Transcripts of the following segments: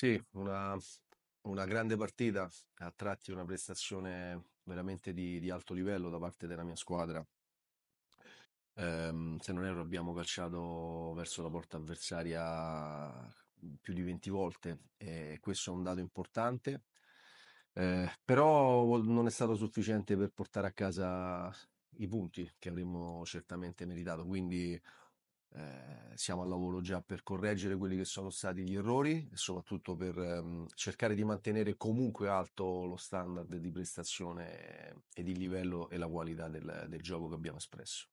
Sì, una, una grande partita, a tratti una prestazione veramente di, di alto livello da parte della mia squadra. Ehm, se non erro, abbiamo calciato verso la porta avversaria più di 20 volte e questo è un dato importante. Eh, però non è stato sufficiente per portare a casa i punti che avremmo certamente meritato. Quindi Ehm, siamo al lavoro già per correggere quelli che sono stati gli errori e soprattutto per ehm, cercare di mantenere comunque alto lo standard di prestazione e di livello e la qualità del, del gioco che abbiamo espresso.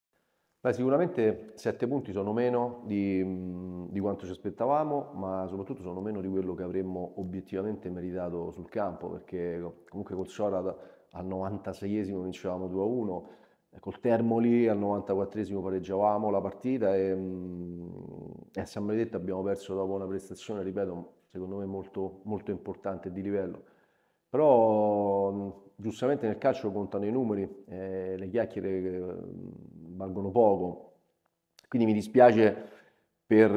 Beh, sicuramente sette punti sono meno di, mhmm, di, quanto ci aspettavamo, ma soprattutto sono meno di quello che avremmo obiettivamente meritato sul campo, perché comunque col Sora al 96esimo vincevamo 2-1, a Col Termoli al 94esimo pareggiavamo la partita e, mm, e eh, a San Benedetto abbiamo perso dopo una prestazione, ripeto, secondo me molto, molto importante di livello. Però mm, giustamente nel calcio contano i numeri, eh, le chiacchiere mm, valgono poco. Quindi mi dispiace per,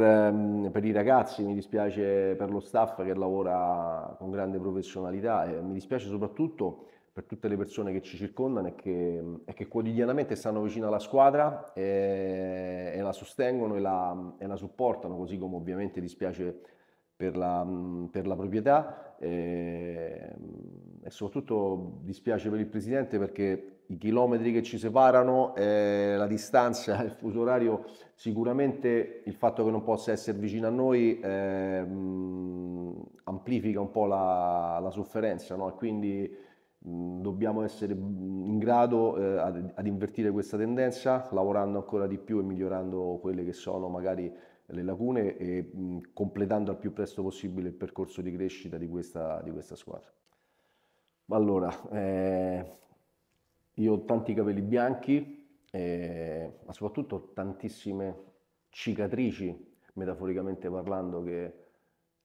per, i ragazzi, mi dispiace per lo staff che lavora con grande professionalità e mi dispiace soprattutto per tutte le persone che ci circondano e che, e che quotidianamente stanno vicino alla squadra e, eh, e la sostengono e la, e la, supportano, così come ovviamente dispiace per la, per la proprietà eh, e, soprattutto dispiace per il Presidente perché i chilometri che ci separano, eh, la distanza, il fuso orario, sicuramente il fatto che non possa essere vicino a noi eh, amplifica un po' la, la sofferenza no? quindi Mm, dobbiamo essere mm, in grado eh, ad, ad, invertire questa tendenza lavorando ancora di più e migliorando quelle che sono magari le lacune e mh, mm, completando al più presto possibile il percorso di crescita di questa, di questa squadra. Allora, eh, io ho tanti capelli bianchi, eh, ma soprattutto tantissime cicatrici, metaforicamente parlando, che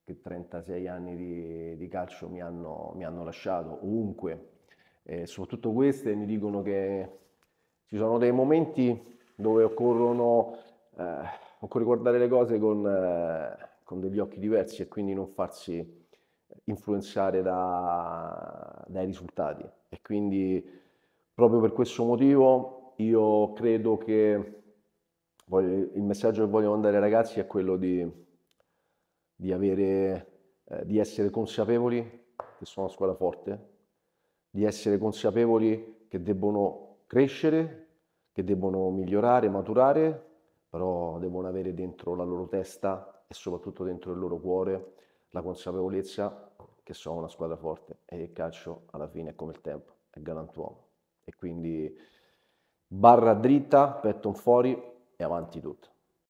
che 36 anni di, di calcio mi hanno, mi hanno, lasciato ovunque. E eh, soprattutto queste mi dicono che ci sono dei momenti dove occorrono eh, occorre guardare le cose con, eh, con, degli occhi diversi e quindi non farsi influenzare da, dai risultati. E quindi proprio per questo motivo io credo che voglio, il messaggio che voglio mandare ai ragazzi è quello di di, avere, eh, di essere consapevoli che sono una squadra forte, di essere consapevoli che debbono crescere, che debbono migliorare, maturare, però devono avere dentro la loro testa e soprattutto dentro il loro cuore la consapevolezza che sono una squadra forte e il calcio alla fine è come il tempo, è galantuomo. E quindi barra dritta, petto fuori e avanti tutto.